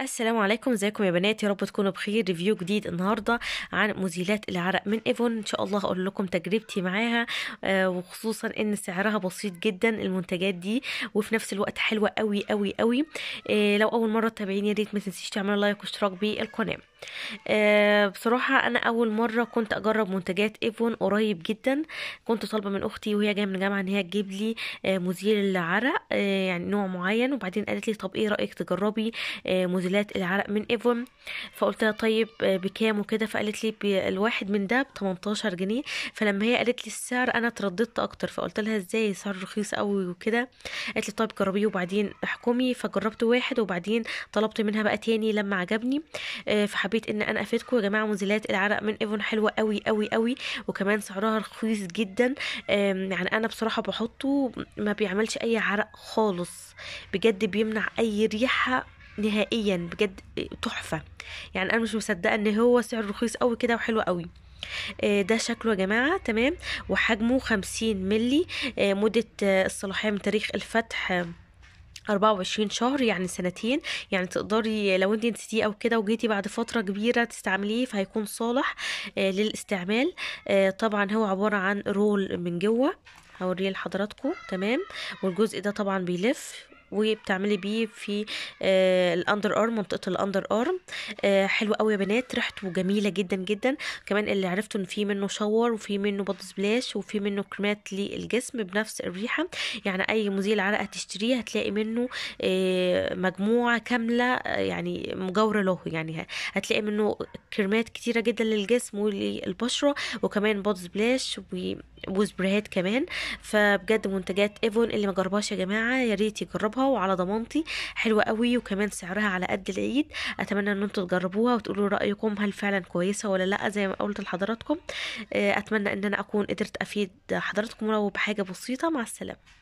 السلام عليكم ازيكم يا بنات يا رب تكونوا بخير ريفيو جديد النهارده عن مزيلات العرق من ايفون ان شاء الله اقول لكم تجربتي معاها آه وخصوصا ان سعرها بسيط جدا المنتجات دي وفي نفس الوقت حلوه قوي قوي قوي آه لو اول مره تتابعيني يا ريت ما تنسيش تعملوا لايك واشتراك بالقناه آه، بصراحة أنا أول مرة كنت أجرب منتجات ايفون قريب جدا كنت طالبة من أختي وهي جاية من الجامعة إن هي تجيب لي آه، مزيل العرق آه، يعني نوع معين وبعدين قالت لي طب إيه رأيك تجربي مزيلات العرق من ايفون فقلت لها طيب بكام وكده فقالت لي الواحد من ده ب 18 جنيه فلما هي قالت لي السعر أنا ترددت أكتر فقلت لها إزاي سعر رخيص قوي وكده قالت لي طيب جربيه وبعدين احكمي فجربت واحد وبعدين طلبت منها بقى تاني لما عجبني فحبيت حبيت ان انا افيدكم يا جماعه منزلات العرق من ايفون حلوه قوي قوي قوي وكمان سعرها رخيص جدا يعني انا بصراحه بحطه ما بيعملش اي عرق خالص بجد بيمنع اي ريحه نهائيا بجد تحفه يعني انا مش مصدقه ان هو سعر رخيص قوي كده وحلو قوي آه، ده شكله يا جماعة تمام وحجمه خمسين ملي آه، مدة آه، الصلاحية من تاريخ الفتح 24 شهر يعني سنتين يعني تقدري لو انت نسيتيه او كده وجيتي بعد فتره كبيره تستعمليه فهيكون صالح آه، للاستعمال آه، طبعا هو عباره عن رول من جوه هوريه لحضراتكم تمام والجزء ده طبعا بيلف وبتعملي بيه في آه الاندر ارم منطقه الاندر ارم آه حلو قوي يا بنات ريحته جميله جدا جدا كمان اللي عرفته ان في منه شاور وفي منه بودي سبلاش وفي منه كريمات للجسم بنفس الريحه يعني اي مزيل عرق هتشتريه هتلاقي منه آه مجموعه كامله آه، يعني مجاوره له يعني هتلاقي منه كريمات كتيره جدا للجسم وللبشره وكمان بودي سبلاش وسبريهات كمان فبجد منتجات ايفون اللي ما جربهاش يا جماعه يا ريت يجربها وعلى ضمانتي حلوه قوي وكمان سعرها على قد العيد اتمنى ان انتم تجربوها وتقولوا رايكم هل فعلا كويسه ولا لا زي ما قلت لحضراتكم آه، اتمنى ان انا اكون قدرت افيد حضراتكم ولو بحاجه بسيطه مع السلامه